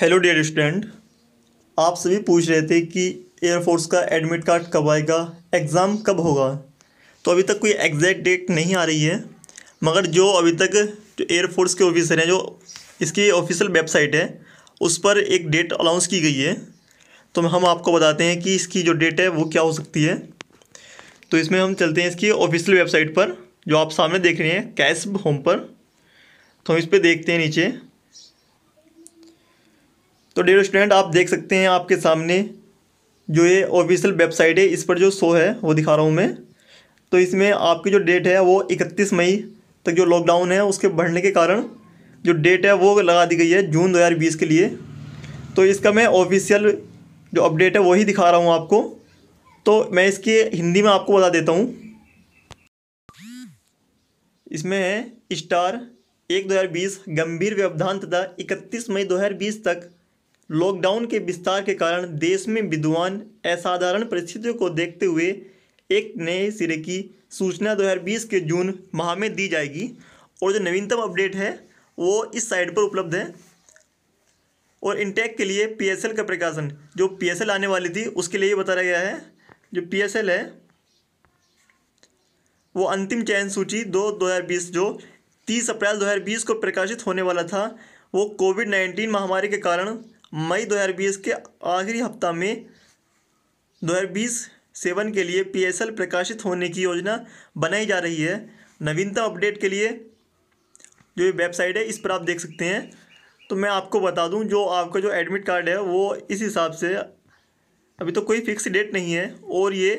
hello dear student आप सभी पूछ रहे थे कि एयरफोर्स का एडमिट कार्ड कब आएगा एग्ज़ाम कब होगा तो अभी तक कोई एग्जैक्ट डेट नहीं आ रही है मगर जो अभी तक जो एयरफोर्स के ऑफिसर हैं जो इसकी ऑफिशियल वेबसाइट है उस पर एक डेट अनाउंस की गई है तो हम आपको बताते हैं कि इसकी जो डेट है वो क्या हो सकती है तो इसमें हम चलते हैं इसकी ऑफिशियल वेबसाइट पर जो आप सामने देख रहे हैं कैश होम पर तो हम इस पर देखते हैं नीचे तो डेयर स्टूडेंट आप देख सकते हैं आपके सामने जो ये ऑफिशियल वेबसाइट है इस पर जो शो है वो दिखा रहा हूँ मैं तो इसमें आपकी जो डेट है वो इकतीस मई तक जो लॉकडाउन है उसके बढ़ने के कारण जो डेट है वो लगा दी गई है जून 2020 के लिए तो इसका मैं ऑफिशियल जो अपडेट है वही दिखा रहा हूँ आपको तो मैं इसके हिंदी में आपको बता देता हूँ इसमें है स्टार एक दो हज़ार बीस गंभीर व्यवधान तथा इकतीस मई दो हज़ार बीस तक लॉकडाउन के विस्तार के कारण देश में विद्वान असाधारण परिस्थितियों को देखते हुए एक नए सिरे की सूचना 2020 के जून माह में दी जाएगी और जो नवीनतम अपडेट है वो इस साइट पर उपलब्ध है और इंटेक के लिए पीएसएल का प्रकाशन जो पीएसएल आने वाली थी उसके लिए बताया गया है जो पीएसएल है वो अंतिम चयन सूची दो दो हज़ार बीस जो तीस अप्रैल दो हज़ार बीस को प्रकाशित होने वाला था वो कोविड नाइन्टीन महामारी के कारण मई 2020 के आखिरी हफ्ता में 2020 सेवन के लिए पी प्रकाशित होने की योजना बनाई जा रही है नवीनता अपडेट के लिए जो ये वेबसाइट है इस पर आप देख सकते हैं तो मैं आपको बता दूं जो आपका जो एडमिट कार्ड है वो इस हिसाब से अभी तो कोई फिक्स डेट नहीं है और ये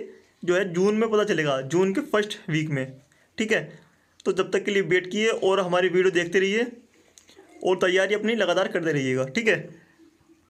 जो है जून में पता चलेगा जून के फर्स्ट वीक में ठीक है तो जब तक के लिए वेट किए और हमारी वीडियो देखते रहिए और तैयारी अपनी लगातार करते रहिएगा ठीक है